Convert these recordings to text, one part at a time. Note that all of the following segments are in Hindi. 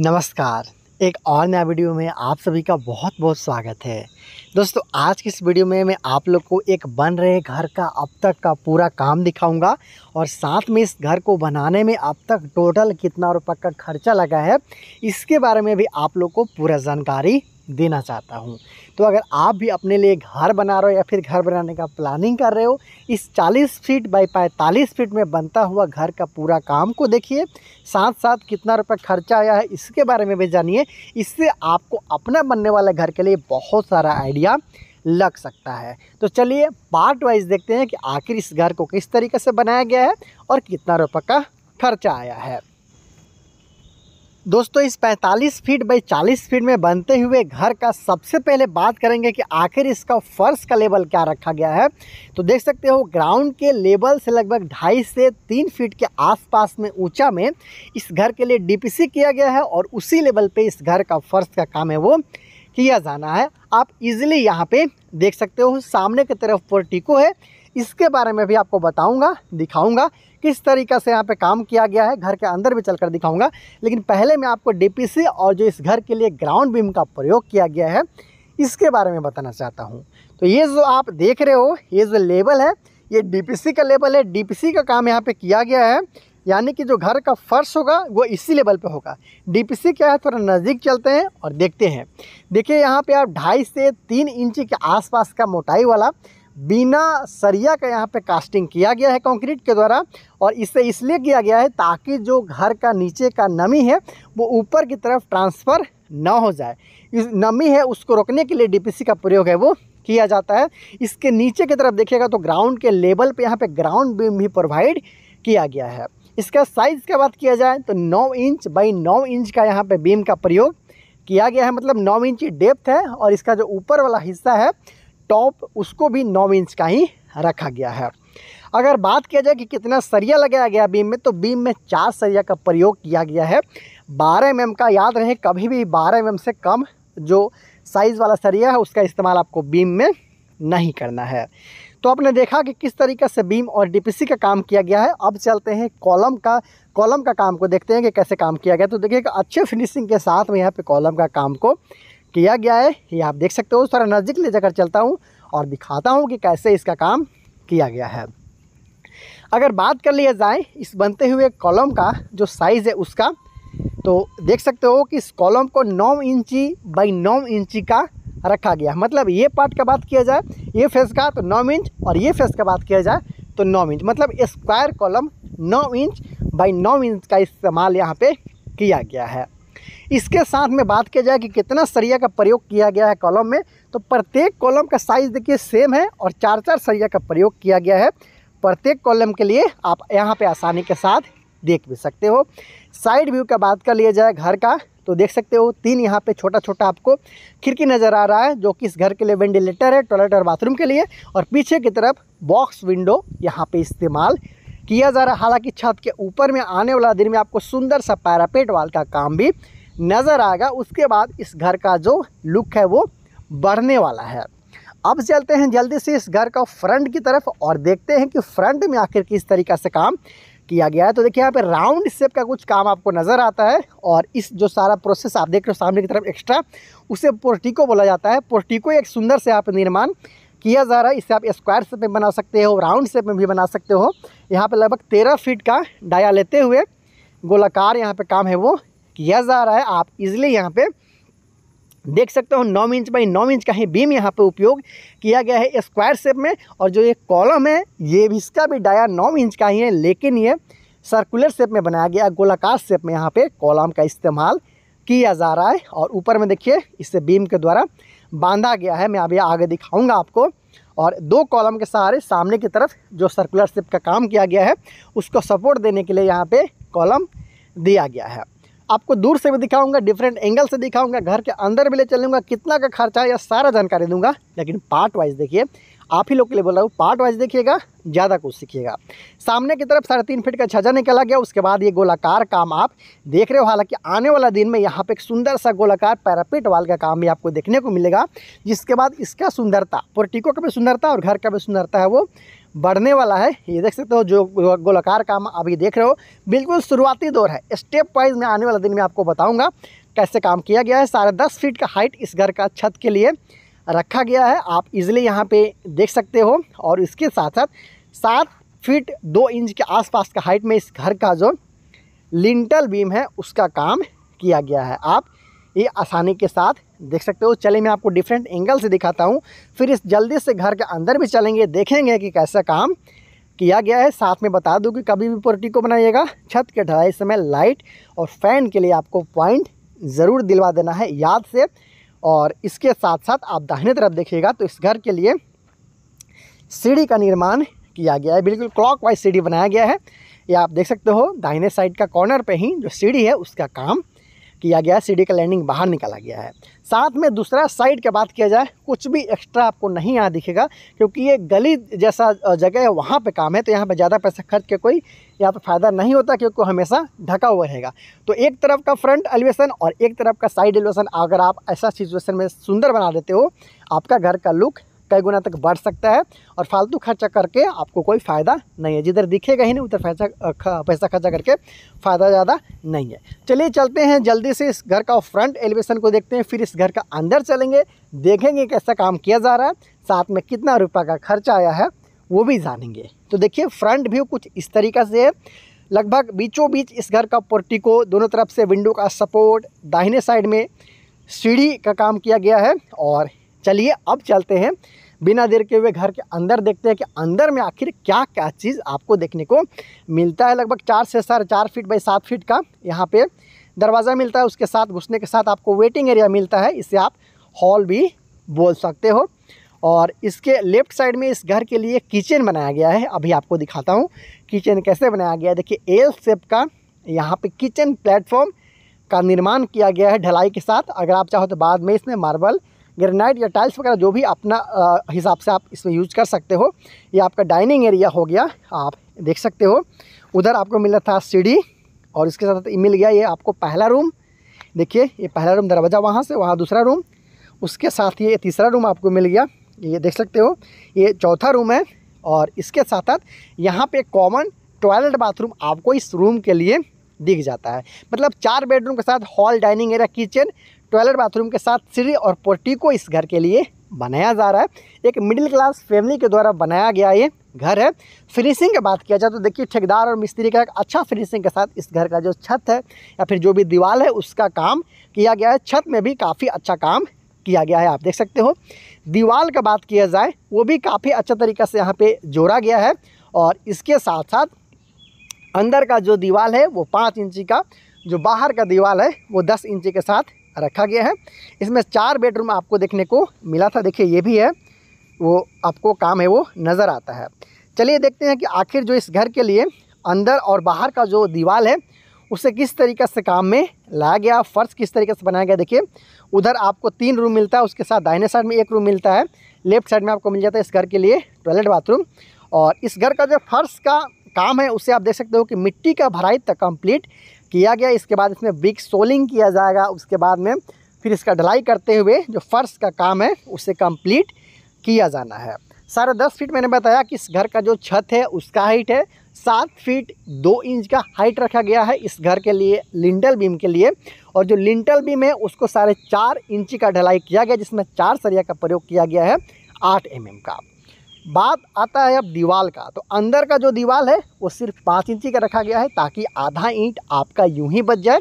नमस्कार एक और नया वीडियो में आप सभी का बहुत बहुत स्वागत है दोस्तों आज की इस वीडियो में मैं आप लोग को एक बन रहे घर का अब तक का पूरा काम दिखाऊंगा और साथ में इस घर को बनाने में अब तक टोटल कितना रुपये का खर्चा लगा है इसके बारे में भी आप लोग को पूरा जानकारी देना चाहता हूँ तो अगर आप भी अपने लिए घर बना रहे हो या फिर घर बनाने का प्लानिंग कर रहे हो इस 40 फीट बाई पैंतालीस फीट में बनता हुआ घर का पूरा काम को देखिए साथ साथ कितना रुपये खर्चा आया है इसके बारे में भी जानिए इससे आपको अपना बनने वाला घर के लिए बहुत सारा आइडिया लग सकता है तो चलिए पार्ट वाइज देखते हैं कि आखिर इस घर को किस तरीके से बनाया गया है और कितना रुपये का खर्चा आया है दोस्तों इस 45 फीट बाई 40 फीट में बनते हुए घर का सबसे पहले बात करेंगे कि आखिर इसका फर्श का लेवल क्या रखा गया है तो देख सकते हो ग्राउंड के लेवल से लगभग ढाई से तीन फीट के आसपास में ऊंचा में इस घर के लिए डीपीसी किया गया है और उसी लेवल पे इस घर का फर्श का काम है वो किया जाना है आप इजिली यहाँ पे देख सकते हो सामने की तरफ पोर्टिको है इसके बारे में भी आपको बताऊंगा दिखाऊंगा किस तरीका से यहाँ पे काम किया गया है घर के अंदर भी चलकर दिखाऊंगा लेकिन पहले मैं आपको डीपीसी और जो इस घर के लिए ग्राउंड बीम का प्रयोग किया गया है इसके बारे में बताना चाहता हूँ तो ये जो आप देख रहे हो ये जो लेबल है ये डी का लेबल है डी का काम यहाँ पर किया गया है यानी कि जो घर का फर्श होगा वो इसी लेवल पे होगा डीपीसी क्या है थोड़ा नज़दीक चलते हैं और देखते हैं देखिए यहाँ पे आप ढाई से तीन इंच के आसपास का मोटाई वाला बिना सरिया का यहाँ पे कास्टिंग किया गया है कंक्रीट के द्वारा और इसे इसलिए किया गया है ताकि जो घर का नीचे का नमी है वो ऊपर की तरफ ट्रांसफ़र ना हो जाए इस नमी है उसको रोकने के लिए डीपीसी का प्रयोग है वो किया जाता है इसके नीचे की तरफ देखिएगा तो ग्राउंड के लेवल पे यहाँ पे ग्राउंड बीम भी प्रोवाइड किया गया है इसका साइज़ की बात किया जाए तो नौ इंच बाई नौ इंच का यहाँ पर बीम का प्रयोग किया गया है मतलब नौ इंच डेप्थ है और इसका जो ऊपर वाला हिस्सा है टॉप उसको भी नौ इंच का ही रखा गया है अगर बात किया जाए कि कितना सरिया लगाया गया बीम में तो बीम में चार सरिया का प्रयोग किया गया है बारह एम का याद रहे कभी भी बारह एम से कम जो साइज़ वाला सरिया है उसका इस्तेमाल आपको बीम में नहीं करना है तो आपने देखा कि किस तरीके से बीम और डी का काम किया गया है अब चलते हैं कॉलम का कॉलम का काम को देखते हैं कि कैसे काम किया गया तो देखिए अच्छे फिनिशिंग के साथ में यहाँ पे कॉलम का काम को किया गया है ये आप देख सकते हो थोड़ा नज़दीक ले जाकर चलता हूँ और दिखाता हूँ कि कैसे इसका काम किया गया है अगर बात कर लिया जाए इस बनते हुए कॉलम का जो साइज़ है उसका तो देख सकते हो कि इस कॉलम को नौ इंची बाई नौ इंची का रखा गया मतलब ये पार्ट का बात किया जाए ये फेस का तो नौ इंच और ये फेस का बात किया जाए तो नौ इंच मतलब स्क्वायर कॉलम नौ इंच बाई नौ इंच का इस्तेमाल यहाँ पे किया गया है इसके साथ में बात किया जाए कि कितना सरिया का प्रयोग किया गया है कॉलम में तो प्रत्येक कॉलम का साइज़ देखिए सेम है और चार चार सरिया का प्रयोग किया गया है प्रत्येक कॉलम के लिए आप यहाँ पर आसानी के साथ देख भी सकते हो साइड व्यू का बात कर लिया जाए घर का तो देख सकते हो तीन यहाँ पे छोटा छोटा आपको खिड़की नज़र आ रहा है जो कि इस घर के लिए वेंटिलेटर है टॉयलेट और बाथरूम के लिए और पीछे की तरफ बॉक्स विंडो यहाँ पे इस्तेमाल किया जा रहा है हालांकि छत के ऊपर में आने वाला दिन में आपको सुंदर सा पैरापेट वाल का काम भी नज़र आएगा उसके बाद इस घर का जो लुक है वो बढ़ने वाला है अब चलते हैं जल्दी से इस घर का फ्रंट की तरफ और देखते हैं कि फ्रंट में आखिर किस तरीका से काम किया गया है तो देखिए यहाँ पे राउंड शेप का कुछ काम आपको नज़र आता है और इस जो सारा प्रोसेस आप देख रहे हो सामने की तरफ एक्स्ट्रा उसे पोर्टिको बोला जाता है पोर्टिको एक सुंदर से यहाँ पर निर्माण किया जा रहा है इसे आप स्क्वायर शेप में बना सकते हो राउंड शेप में भी बना सकते हो यहाँ पर लगभग तेरह फीट का डाया लेते हुए गोलाकार यहाँ पर काम है वो किया जा रहा है आप इजिली यहाँ पे देख सकते हो नौ इंच बाई नौ इंच का ही बीम यहाँ पे उपयोग किया गया है स्क्वायर शेप में और जो ये कॉलम है ये भी इसका भी डाया नौ इंच का ही है लेकिन ये सर्कुलर शेप में बनाया गया गोलाकार शेप में यहाँ पे कॉलम का इस्तेमाल किया जा रहा है और ऊपर में देखिए इसे बीम के द्वारा बांधा गया है मैं अभी आगे दिखाऊँगा आपको और दो कॉलम के सहारे सामने की तरफ जो सर्कुलर शेप का काम किया गया है उसको सपोर्ट देने के लिए यहाँ पे कॉलम दिया गया है आपको दूर से भी दिखाऊंगा डिफरेंट एंगल से दिखाऊंगा घर के अंदर भी ले चलूंगा कितना का खर्चा है यह सारा जानकारी दूंगा लेकिन पार्ट वाइज देखिए आप ही लोग के लिए बोल रहा हूँ पार्ट वाइज देखिएगा ज़्यादा कुछ सीखिएगा सामने की तरफ साढ़े तीन फीट का छजा निकला गया उसके बाद ये गोलाकार काम आप देख रहे हो हालांकि आने वाला दिन में यहाँ पे एक सुंदर सा गोलाकार पैरापिट वाल का काम भी आपको देखने को मिलेगा जिसके बाद इसका सुंदरता पोर्टिको का भी सुंदरता और घर का भी सुंदरता है वो बढ़ने वाला है ये देख सकते हो जो गोलाकार काम अभी देख रहे हो बिल्कुल शुरुआती दौर है स्टेप वाइज में आने वाले दिन में आपको बताऊँगा कैसे काम किया गया है साढ़े दस फीट का हाइट इस घर का छत के लिए रखा गया है आप इज़िली यहाँ पे देख सकते हो और इसके साथ साथ सात फीट दो इंच के आसपास का हाइट में इस घर का जो लिंटल बीम है उसका काम किया गया है आप ये आसानी के साथ देख सकते हो चले मैं आपको डिफरेंट एंगल से दिखाता हूँ फिर इस जल्दी से घर के अंदर भी चलेंगे देखेंगे कि कैसा काम किया गया है साथ में बता दूँ कि कभी भी पोर्टी को बनाइएगा छत के ढलाई समय लाइट और फैन के लिए आपको पॉइंट ज़रूर दिलवा देना है याद से और इसके साथ साथ आप दाहिने तरफ देखिएगा तो इस घर के लिए सीढ़ी का निर्माण किया गया है बिल्कुल क्लॉक वाइज सीढ़ी बनाया गया है या आप देख सकते हो दाहिने साइड का कॉर्नर पे ही जो सीढ़ी है उसका काम किया गया है सीढ़ी का लैंडिंग बाहर निकाला गया है साथ में दूसरा साइड के बात किया जाए कुछ भी एक्स्ट्रा आपको नहीं यहाँ दिखेगा क्योंकि ये गली जैसा जगह है वहाँ पे काम है तो यहाँ पे ज़्यादा पैसा खर्च के कोई यहाँ पे फ़ायदा नहीं होता क्योंकि हमेशा ढका हुआ रहेगा तो एक तरफ का फ्रंट एलिवेशन और एक तरफ का साइड एलिवेशन अगर आप ऐसा सिचुएशन में सुंदर बना देते हो आपका घर का लुक कई गुना तक बढ़ सकता है और फालतू खर्चा करके आपको कोई फ़ायदा नहीं है जिधर दिखेगा ही नहीं उधर पैसा पैसा खर्चा करके फ़ायदा ज़्यादा नहीं है चलिए चलते हैं जल्दी से इस घर का फ्रंट एलिवेशन को देखते हैं फिर इस घर का अंदर चलेंगे देखेंगे कैसा काम किया जा रहा है साथ में कितना रुपये का खर्चा आया है वो भी जानेंगे तो देखिए फ्रंट व्यू कुछ इस तरीका से है लगभग बीचों बीच इस घर का पोर्टिको दोनों तरफ से विंडो का सपोर्ट दाहिने साइड में सीढ़ी का काम किया गया है और चलिए अब चलते हैं बिना देर के हुए घर के अंदर देखते हैं कि अंदर में आखिर क्या क्या चीज़ आपको देखने को मिलता है लगभग चार से साढ़े चार फीट बाई सात फीट का यहाँ पे दरवाज़ा मिलता है उसके साथ घुसने के साथ आपको वेटिंग एरिया मिलता है इसे आप हॉल भी बोल सकते हो और इसके लेफ्ट साइड में इस घर के लिए किचन बनाया गया है अभी आपको दिखाता हूँ किचन कैसे बनाया गया है देखिए एल सेप का यहाँ पर किचन प्लेटफॉर्म का निर्माण किया गया है ढलाई के साथ अगर आप चाहो तो बाद में इसमें मार्बल ग्रेनाइट या टाइल्स वगैरह जो भी अपना हिसाब से आप इसमें यूज कर सकते हो ये आपका डाइनिंग एरिया हो गया आप देख सकते हो उधर आपको मिला था सीढ़ी और इसके साथ मिल गया ये आपको पहला रूम देखिए ये पहला रूम दरवाज़ा वहाँ से वहाँ दूसरा रूम उसके साथ ये तीसरा रूम आपको मिल गया ये देख सकते हो ये चौथा रूम है और इसके साथ साथ यहाँ पे कॉमन टॉयलेट बाथरूम आपको इस रूम के लिए दिख जाता है मतलब चार बेडरूम के साथ hall dining area kitchen toilet bathroom के साथ सीढ़ी और को इस घर के लिए बनाया जा रहा है एक मिडिल क्लास फैमिली के द्वारा बनाया गया ये घर है फिनिशिंग की बात किया जाए तो देखिए ठेकेदार और मिस्त्री का एक अच्छा फिनिशिंग के साथ इस घर का जो छत है या फिर जो भी दीवार है उसका काम किया गया है छत में भी काफ़ी अच्छा काम किया गया है आप देख सकते हो दीवार का बात किया जाए वो भी काफ़ी अच्छा तरीके से यहाँ पे जोड़ा गया है और इसके साथ साथ अंदर का जो दीवार है वो पाँच इंची का जो बाहर का दीवार है वो दस इंची के साथ रखा गया है इसमें चार बेडरूम आपको देखने को मिला था देखिए ये भी है वो आपको काम है वो नज़र आता है चलिए देखते हैं कि आखिर जो इस घर के लिए अंदर और बाहर का जो दीवार है उसे किस तरीके से काम में लाया गया फर्श किस तरीके से बनाया गया देखिए उधर आपको तीन रूम मिलता है उसके साथ दाहिने साइड में एक रूम मिलता है लेफ्ट साइड में आपको मिल जाता है इस घर के लिए टॉयलेट बाथरूम और इस घर का जो फर्श का काम है उसे आप देख सकते हो कि मिट्टी का भराई तक कंप्लीट किया गया इसके बाद इसमें ब्रिक सोलिंग किया जाएगा उसके बाद में फिर इसका ढलाई करते हुए जो फर्श का काम है उसे कंप्लीट किया जाना है साढ़े दस फीट मैंने बताया कि इस घर का जो छत है उसका हाइट है सात फीट दो इंच का हाइट रखा गया है इस घर के लिए लिंटल बीम के लिए और जो लिंटल बीम है उसको साढ़े चार इंच का ढलाई किया गया जिसमें चार सरिया का प्रयोग किया गया है आठ एम mm का बात आता है अब दीवार का तो अंदर का जो दीवार है वो सिर्फ पाँच इंची का रखा गया है ताकि आधा ईंट आपका यूं ही बच जाए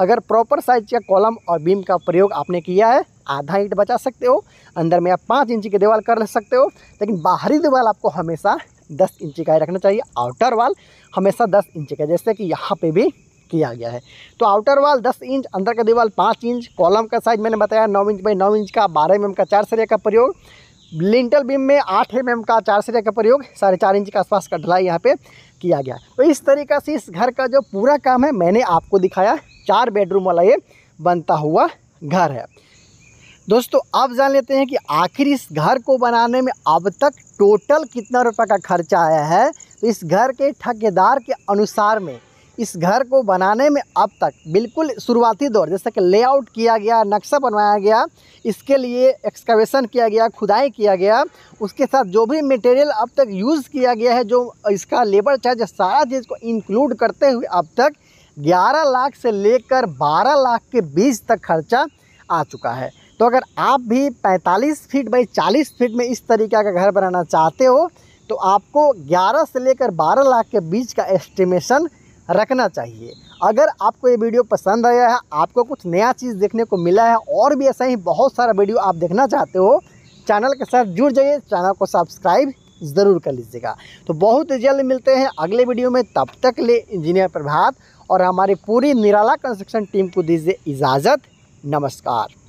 अगर प्रॉपर साइज का कॉलम और बीम का प्रयोग आपने किया है आधा ईंट बचा सकते हो अंदर में आप पाँच इंची की दीवार कर सकते हो लेकिन बाहरी दीवार आपको हमेशा दस इंची का ही रखना चाहिए आउटर वाल हमेशा दस इंची का जैसे कि यहाँ पर भी किया गया है तो आउटर वाल 10 इंच अंदर का दीवार 5 इंच कॉलम का साइज मैंने बताया 9 इंच बाई 9 इंच का 12 एम mm का चार सरिया का प्रयोग लिंटल बीम में आठ एम एम का चार सिरे का प्रयोग साढ़े चार इंच के आसपास का ढलाई यहाँ पे किया गया तो इस तरीका से इस घर का जो पूरा काम है मैंने आपको दिखाया चार बेडरूम वाला ये बनता हुआ घर है दोस्तों अब जान लेते हैं कि आखिर इस घर को बनाने में अब तक टोटल कितना रुपये का खर्चा आया है तो इस घर के ठेकेदार के अनुसार में इस घर को बनाने में अब तक बिल्कुल शुरुआती दौर जैसा कि लेआउट किया गया नक्शा बनवाया गया इसके लिए एक्सकवेशन किया गया खुदाई किया गया उसके साथ जो भी मटेरियल अब तक यूज़ किया गया है जो इसका लेबर चार्ज सारा चीज़ को इंक्लूड करते हुए अब तक 11 लाख से लेकर 12 लाख के बीच तक खर्चा आ चुका है तो अगर आप भी 45 फीट बाई 40 फीट में इस तरीका का घर बनाना चाहते हो तो आपको 11 से लेकर 12 लाख के बीच का एस्टिमेशन रखना चाहिए अगर आपको ये वीडियो पसंद आया है आपको कुछ नया चीज़ देखने को मिला है और भी ऐसा ही बहुत सारा वीडियो आप देखना चाहते हो चैनल के साथ जुड़ जाइए चैनल को सब्सक्राइब ज़रूर कर लीजिएगा तो बहुत जल्द मिलते हैं अगले वीडियो में तब तक ले इंजीनियर प्रभात और हमारी पूरी निराला कंस्ट्रक्शन टीम को दीजिए इजाज़त नमस्कार